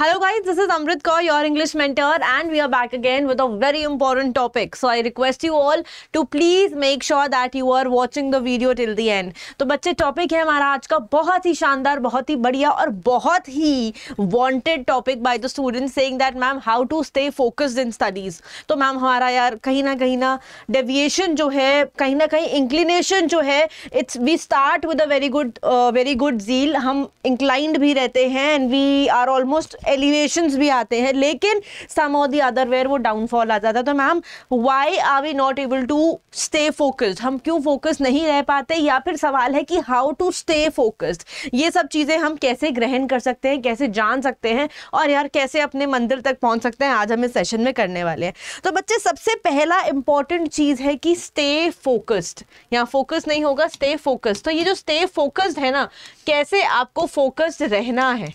hello guys this is Amrit Kaur your English mentor and we are back again with a very important topic so I request you all to please make sure that you are watching the video till the end तो बच्चे topic है हमारा आज का बहुत ही शानदार बहुत ही बढ़िया और बहुत ही wanted topic by the student saying that ma'am how to stay focused in studies तो मैम हमारा यार कहीं ना कहीं ना डेविएशन जो है कहीं ना कहीं इंक्लिनेशन जो है it's we start with a very good very good zeal हम इंक्लाइंड भी रहते हैं and we are almost elevation भी आते हैं लेकिन some of the other where वो डाउनफॉल आ जाता है तो ma'am why are we not able to stay focused हम क्यों फोकस नहीं रह पाते या फिर सवाल है कि हाउ टू स्टे फोकस्ड ये सब चीज़ें हम कैसे ग्रहण कर सकते हैं कैसे जान सकते हैं और यार कैसे अपने मंदिर तक पहुँच सकते हैं आज हम इस सेशन में करने वाले हैं तो बच्चे सबसे पहला इंपॉर्टेंट चीज़ है कि स्टे फोकस्ड यहाँ फोकस नहीं होगा स्टे फोकस्ड तो ये जो स्टे फोकस्ड है ना कैसे आपको फोकस्ड रहना है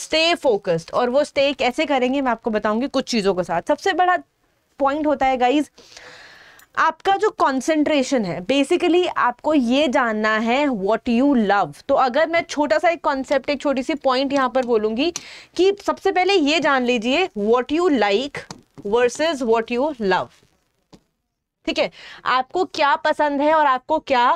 स्टे फोकस्ड और वो स्टे कैसे करेंगे मैं आपको बताऊंगी कुछ चीज़ों के साथ सबसे बड़ा पॉइंट होता है गाइज आपका जो कंसंट्रेशन है बेसिकली आपको ये जानना है व्हाट यू लव तो अगर मैं छोटा सा एक कॉन्सेप्ट एक छोटी सी पॉइंट यहाँ पर बोलूंगी कि सबसे पहले ये जान लीजिए what you like versus what you love ठीक है आपको क्या पसंद है और आपको क्या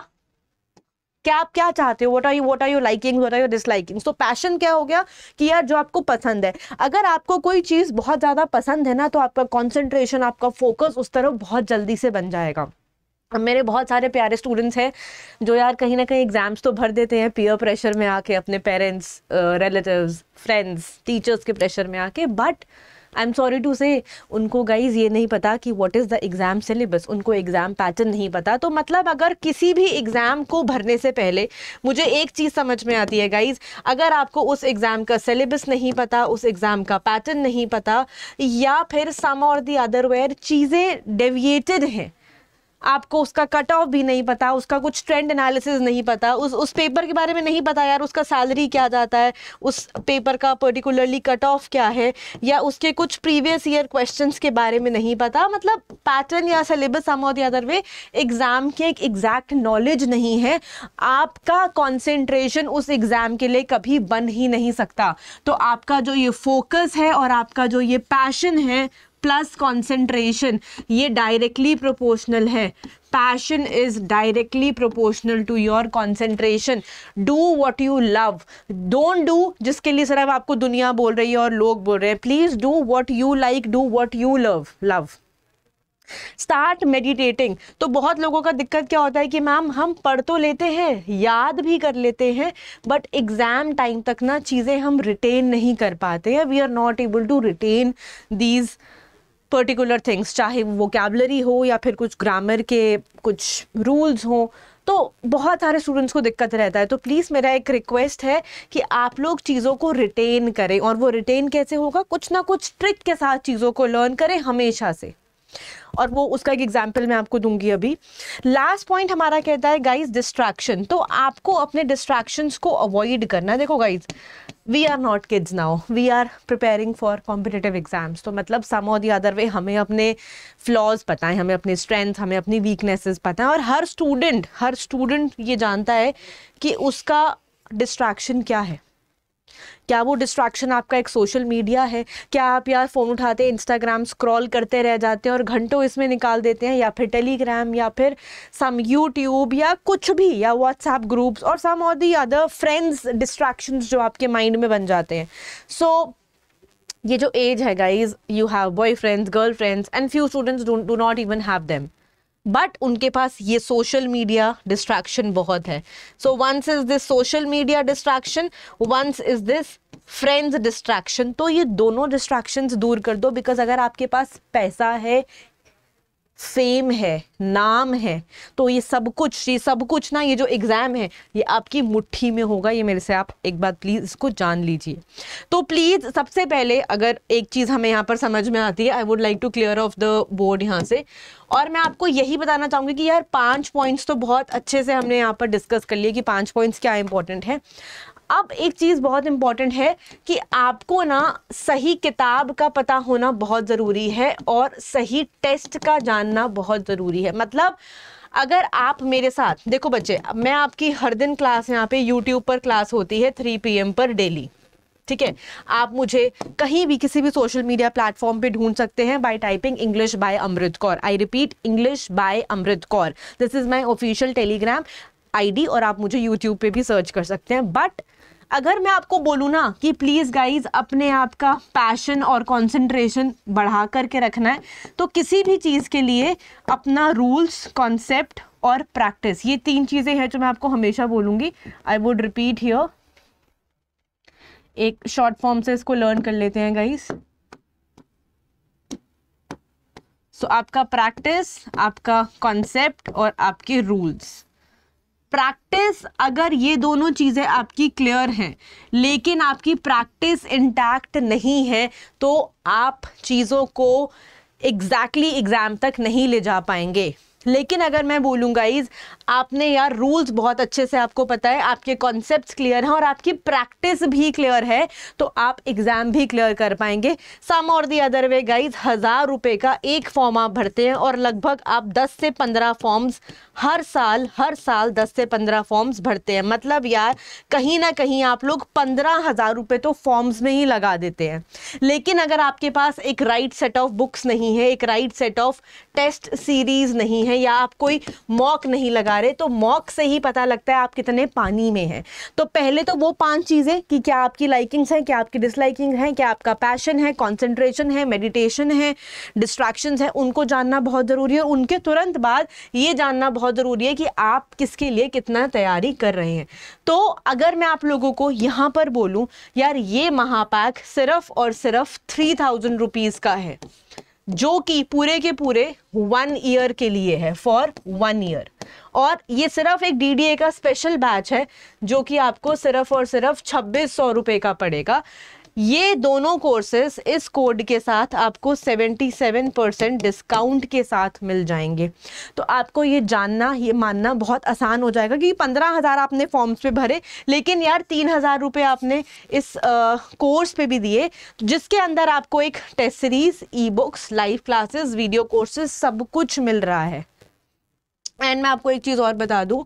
क्या आप क्या चाहते हो what are you what are you liking what are you disliking तो पैशन क्या हो गया कि यार जो आपको पसंद है अगर आपको कोई चीज़ बहुत ज़्यादा पसंद है ना तो आपका कॉन्सेंट्रेशन आपका फोकस उस तरफ बहुत जल्दी से बन जाएगा मेरे बहुत सारे प्यारे स्टूडेंट्स हैं जो यार कहीं ना कहीं एग्जाम्स तो भर देते हैं पीयर प्रेशर में आके अपने पेरेंट्स रिलेटिव्स फ्रेंड्स टीचर्स के प्रेशर में आके but I am sorry to say उनको गाइज ये नहीं पता कि what is the exam syllabus उनको एग्ज़ाम पैटर्न नहीं पता तो मतलब अगर किसी भी एग्ज़ाम को भरने से पहले मुझे एक चीज़ समझ में आती है गाइज अगर आपको उस एग्ज़ाम का सिलेबस नहीं पता उस एग्ज़ाम का पैटर्न नहीं पता या फिर some or the other where चीज़ें डेविएटेड हैं आपको उसका कट ऑफ भी नहीं पता उसका कुछ ट्रेंड एनालिसिस नहीं पता उस उस पेपर के बारे में नहीं पता यार उसका सैलरी क्या जाता है उस पेपर का पर्टिकुलरली कट ऑफ क्या है या उसके कुछ प्रीवियस ईयर क्वेश्चन के बारे में नहीं पता मतलब पैटर्न या सिलेबस सम और अदर वे एग्ज़ाम के एक एग्जैक्ट नॉलेज नहीं है आपका कॉन्सेंट्रेशन उस एग्ज़ाम के लिए कभी बन ही नहीं सकता तो आपका जो ये फोकस है और आपका जो ये पैशन है प्लस कॉन्सेंट्रेशन ये डायरेक्टली प्रोपोर्शनल है passion is directly proportional to your concentration do what you love don't do जिसके लिए सिर्फ आपको दुनिया बोल रही है और लोग बोल रहे हैं please do what you like do what you love love start meditating तो बहुत लोगों का दिक्कत क्या होता है कि मैम हम पढ़ तो लेते हैं याद भी कर लेते हैं बट एग्ज़ाम टाइम तक ना चीज़ें हम रिटेन नहीं कर पाते हैं we are not able to retain these particular things चाहे वो कैबलरी हो या फिर कुछ ग्रामर के कुछ रूल्स हो तो बहुत सारे स्टूडेंट्स को दिक्कत रहता है तो प्लीज़ मेरा एक रिक्वेस्ट है कि आप लोग चीज़ों को रिटेन करें और वो रिटेन कैसे होगा कुछ ना कुछ ट्रिक के साथ चीज़ों को लर्न करें हमेशा से और वो उसका एक एग्जाम्पल मैं आपको दूंगी अभी लास्ट पॉइंट हमारा कहता है गाइज डिस्ट्रैक्शन तो आपको अपने डिस्ट्रैक्शंस को अवॉइड करना देखो guys we are not kids now we are preparing for competitive exams तो मतलब सम और दी अदर वे हमें अपने फ्लॉज पता है हमें अपने स्ट्रेंथ हमें अपनी वीकनेसेस पता है और हर स्टूडेंट हर स्टूडेंट ये जानता है कि उसका डिस्ट्रैक्शन क्या है क्या वो डिस्ट्रैक्शन आपका एक सोशल मीडिया है क्या आप यार फ़ोन उठाते हैं इंस्टाग्राम स्क्रॉल करते रह जाते हैं और घंटों इसमें निकाल देते हैं या फिर टेलीग्राम या फिर सम यूट्यूब या कुछ भी या व्हाट्सएप ग्रुप्स और सम or the other friends distraction जो आपके माइंड में बन जाते हैं सो so, ये जो एज है guys you have boyfriends girlfriends and few students do not even have them but उनके पास ये सोशल मीडिया डिस्ट्रैक्शन बहुत है so once is this social media distraction once is this friends distraction तो ये दोनों distractions दूर कर दो बिकॉज अगर आपके पास पैसा है फेम है नाम है तो ये सब कुछ ये सब कुछ ना ये जो एग्ज़ाम है ये आपकी मुट्ठी में होगा ये मेरे से आप एक बार प्लीज़ इसको जान लीजिए तो प्लीज़ सबसे पहले अगर एक चीज़ हमें यहाँ पर समझ में आती है I would like to clear off the board यहाँ से और मैं आपको यही बताना चाहूँगी कि यार पाँच पॉइंट्स तो बहुत अच्छे से हमने यहाँ पर डिस्कस कर लिए कि पाँच पॉइंट्स क्या इंपॉर्टेंट है अब एक चीज़ बहुत इम्पॉर्टेंट है कि आपको ना सही किताब का पता होना बहुत ज़रूरी है और सही टेस्ट का जानना बहुत ज़रूरी है मतलब अगर आप मेरे साथ देखो बच्चे मैं आपकी हर दिन क्लास यहाँ पे यूट्यूब पर क्लास होती है थ्री पी पर डेली ठीक है आप मुझे कहीं भी किसी भी सोशल मीडिया प्लेटफॉर्म पे ढूंढ सकते हैं by typing English by Amrit Kaur I repeat English by Amrit Kaur this is my official Telegram ID और आप मुझे यूट्यूब पे भी सर्च कर सकते हैं बट अगर मैं आपको बोलूँ ना कि प्लीज़ गाइज अपने आप का पैशन और कंसंट्रेशन बढ़ा करके रखना है तो किसी भी चीज़ के लिए अपना रूल्स कॉन्सेप्ट और प्रैक्टिस ये तीन चीज़ें हैं जो मैं आपको हमेशा बोलूँगी आई वुड रिपीट हियर एक शॉर्ट फॉर्म से इसको लर्न कर लेते हैं गाइज सो so, आपका प्रैक्टिस आपका कॉन्सेप्ट और आपके रूल्स प्रैक्टिस अगर ये दोनों चीज़ें आपकी क्लियर हैं लेकिन आपकी प्रैक्टिस इंटैक्ट नहीं है तो आप चीज़ों को एग्जैक्टली exactly एग्ज़ाम तक नहीं ले जा पाएंगे लेकिन अगर मैं बोलूँगा इज़ आपने यार रूल्स बहुत अच्छे से आपको पता है आपके कॉन्सेप्ट क्लियर हैं और आपकी प्रैक्टिस भी क्लियर है तो आप एग्ज़ाम भी क्लियर कर पाएंगे सम or the other way guys हज़ार रुपये का एक फॉर्म आप भरते हैं और लगभग आप दस से पंद्रह फॉर्म्स हर साल हर साल दस से पंद्रह फॉर्म्स भरते हैं मतलब यार कहीं ना कहीं आप लोग पंद्रह हज़ार रुपये तो फॉर्म्स में ही लगा देते हैं लेकिन अगर आपके पास एक राइट सेट ऑफ बुक्स नहीं है एक right set of test series नहीं है हैं या आप कोई मॉक नहीं लगा रहे तो मॉक से ही पता लगता है आप कितने पानी में हैं तो पहले तो वो पांच चीज़ें कि क्या आपकी लाइकिंग्स हैं क्या आपकी डिसलाइकिंग हैं क्या आपका पैशन है कॉन्सेंट्रेशन है मेडिटेशन है डिस्ट्रैक्शन है उनको जानना बहुत ज़रूरी है उनके तुरंत बाद ये जानना बहुत ज़रूरी है कि आप किसके लिए कितना तैयारी कर रहे हैं तो अगर मैं आप लोगों को यहाँ पर बोलूँ यार ये महापैक सिर्फ और सिर्फ थ्री थाउजेंड रुपीज़ का है जो कि पूरे के पूरे वन ईयर के लिए है फॉर वन ईयर और ये सिर्फ एक डी का स्पेशल बैच है जो कि आपको सिर्फ और सिर्फ छब्बीस सौ रुपये का पड़ेगा ये दोनों कोर्सेस इस कोड के साथ आपको 77 परसेंट डिस्काउंट के साथ मिल जाएंगे तो आपको ये जानना ये मानना बहुत आसान हो जाएगा कि पंद्रह हज़ार आपने फॉर्म्स पे भरे लेकिन यार तीन हज़ार रुपये आपने इस आ, कोर्स पे भी दिए जिसके अंदर आपको एक test series e books live classes video courses सब कुछ मिल रहा है एंड मैं आपको एक चीज़ और बता दूँ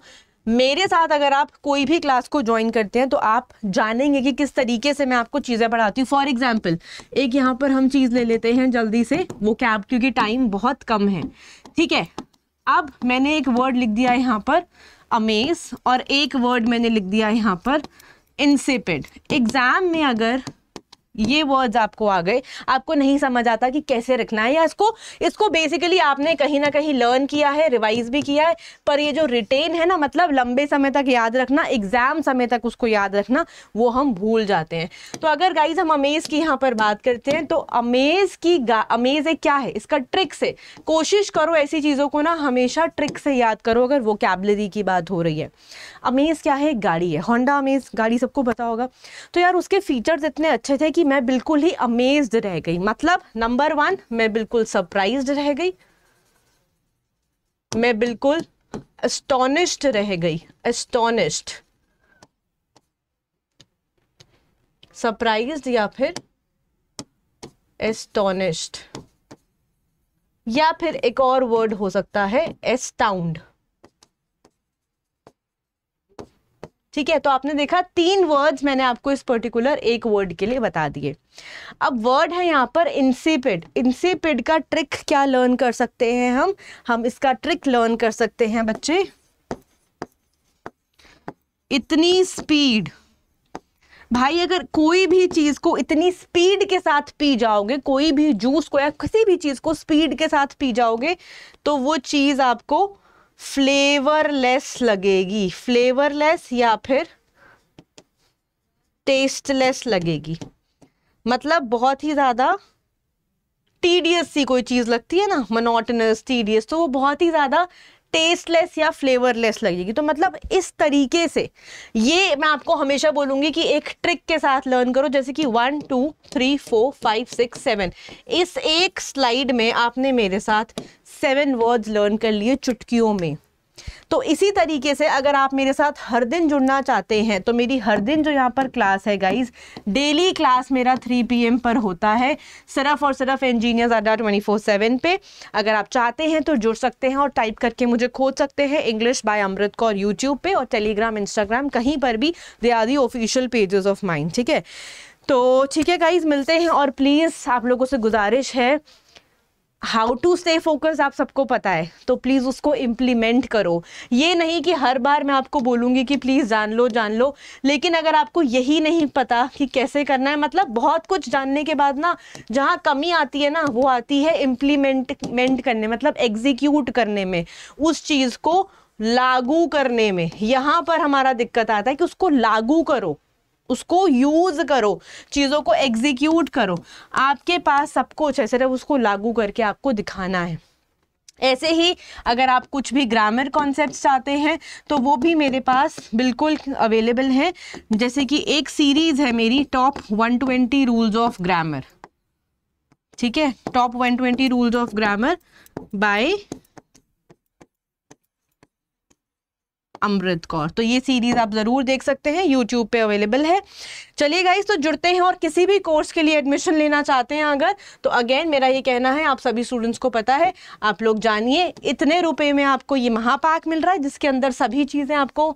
मेरे साथ अगर आप कोई भी क्लास को ज्वाइन करते हैं तो आप जानेंगे कि किस तरीके से मैं आपको चीज़ें पढ़ाती हूँ फॉर एग्जाम्पल एक यहाँ पर हम चीज़ ले लेते हैं जल्दी से वो कैब क्योंकि टाइम बहुत कम है ठीक है अब मैंने एक वर्ड लिख दिया है यहाँ पर अमेज और एक वर्ड मैंने लिख दिया है यहाँ पर इंसिपिड एग्ज़ाम में अगर ये वर्ड्स आपको आ गए आपको नहीं समझ आता कि कैसे रखना है या इसको इसको बेसिकली आपने कहीं ना कहीं लर्न किया है रिवाइज भी किया है पर ये जो रिटेन है ना मतलब लंबे समय तक याद रखना एग्जाम समय तक उसको याद रखना वो हम भूल जाते हैं तो अगर गाइज हम अमेज की यहाँ पर बात करते हैं तो अमेज की अमेज है क्या है इसका ट्रिक है कोशिश करो ऐसी चीज़ों को ना हमेशा ट्रिक से याद करो अगर वो कैबलरी की बात हो रही है अमेज क्या है गाड़ी है होंडा अमेज गाड़ी सबको पता होगा तो यार उसके फीचर्स इतने अच्छे थे कि मैं बिल्कुल ही अमेज्ड रह गई मतलब नंबर वन मैं बिल्कुल सरप्राइज रह गई मैं बिल्कुल एस्टोनिश्ड रह गई एस्टोनिश्ड सरप्राइज या फिर एस्टोनिश्ड या फिर एक और वर्ड हो सकता है एस्टाउंड ठीक है तो आपने देखा तीन वर्ड्स मैंने आपको इस पर्टिकुलर एक वर्ड के लिए बता दिए अब वर्ड है यहाँ पर इंसीपिड इंसीपिड का ट्रिक क्या लर्न कर सकते हैं हम हम इसका ट्रिक लर्न कर सकते हैं बच्चे इतनी स्पीड भाई अगर कोई भी चीज़ को इतनी स्पीड के साथ पी जाओगे कोई भी जूस को या किसी भी चीज़ को स्पीड के साथ पी जाओगे तो वो चीज़ आपको फ्लेवरलेस लगेगी फ्लेवरलेस या फिर टेस्टलेस लगेगी मतलब बहुत ही ज़्यादा टीडियस सी कोई चीज़ लगती है ना मनोटनस टीडियस तो वो बहुत ही ज़्यादा टेस्टलेस या फ्लेवरलेस लगेगी तो मतलब इस तरीके से ये मैं आपको हमेशा बोलूँगी कि एक ट्रिक के साथ लर्न करो जैसे कि one two three four five six seven इस एक स्लाइड में आपने मेरे साथ सेवन वर्ड्स लर्न कर लिए चुटकियों में तो इसी तरीके से अगर आप मेरे साथ हर दिन जुड़ना चाहते हैं तो मेरी हर दिन जो यहाँ पर क्लास है गाइज डेली क्लास मेरा 3 पीएम पर होता है सिर्फ और सिर्फ इंजीनियर्स अड्डा ट्वेंटी फोर सेवन पे अगर आप चाहते हैं तो जुड़ सकते हैं और टाइप करके मुझे खोज सकते हैं English by Amrit Kaur YouTube पे और टेलीग्राम इंस्टाग्राम कहीं पर भी they are the official pages of mine ठीक है तो ठीक है गाइज मिलते हैं और प्लीज़ आप लोगों से गुजारिश है हाउ टू स्टे फोकस आप सबको पता है तो प्लीज़ उसको इम्प्लीमेंट करो ये नहीं कि हर बार मैं आपको बोलूँगी कि प्लीज़ जान लो जान लो लेकिन अगर आपको यही नहीं पता कि कैसे करना है मतलब बहुत कुछ जानने के बाद ना जहाँ कमी आती है ना वो आती है इम्प्लीमेंटमेंट करने मतलब एग्जीक्यूट करने में उस चीज़ को लागू करने में यहाँ पर हमारा दिक्कत आता है कि उसको लागू करो उसको यूज़ करो चीज़ों को एग्जीक्यूट करो आपके पास सब कुछ है सिर्फ उसको लागू करके आपको दिखाना है ऐसे ही अगर आप कुछ भी ग्रामर कॉन्सेप्ट चाहते हैं तो वो भी मेरे पास बिल्कुल अवेलेबल हैं जैसे कि एक सीरीज़ है मेरी टॉप 120 रूल्स ऑफ ग्रामर ठीक है top 120 rules of grammar by Amrit Kaur तो ये सीरीज़ आप ज़रूर देख सकते हैं यूट्यूब पे अवेलेबल है चलिए गाइज तो जुड़ते हैं और किसी भी कोर्स के लिए एडमिशन लेना चाहते हैं अगर तो अगेन मेरा ये कहना है आप सभी स्टूडेंट्स को पता है आप लोग जानिए इतने रुपये में आपको ये महापाक मिल रहा है जिसके अंदर सभी चीज़ें आपको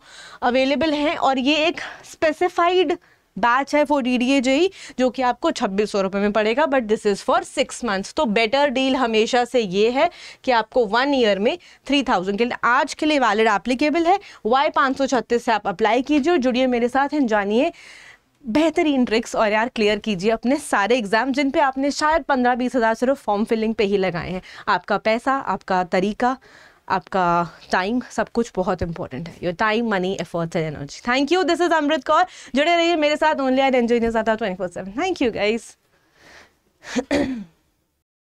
अवेलेबल हैं और ये एक स्पेसिफाइड बैच है for D D A J जो कि आपको छब्बीस सौ रुपये में पड़ेगा but this is for six months तो बेटर डील हमेशा से ये है कि आपको वन ईयर में थ्री थाउजेंड के लिए आज के लिए वैलिड एप्लीकेबल है वाई पाँच सौ छत्तीस से आप अप्लाई कीजिए और जुड़िए मेरे साथ हैं जानिए बेहतरीन ट्रिक्स और यार क्लियर कीजिए अपने सारे एग्जाम जिन पे आपने शायद पंद्रह बीस हज़ार सिर्फ फॉर्म फिलिंग पे ही लगाए हैं आपका पैसा आपका तरीका आपका टाइम सब कुछ बहुत इंपॉर्टेंट है your time money efforts and energy thank you this is Amrit Kaur जुड़े रहिए मेरे साथ only I enjoy twenty four seven thank you guys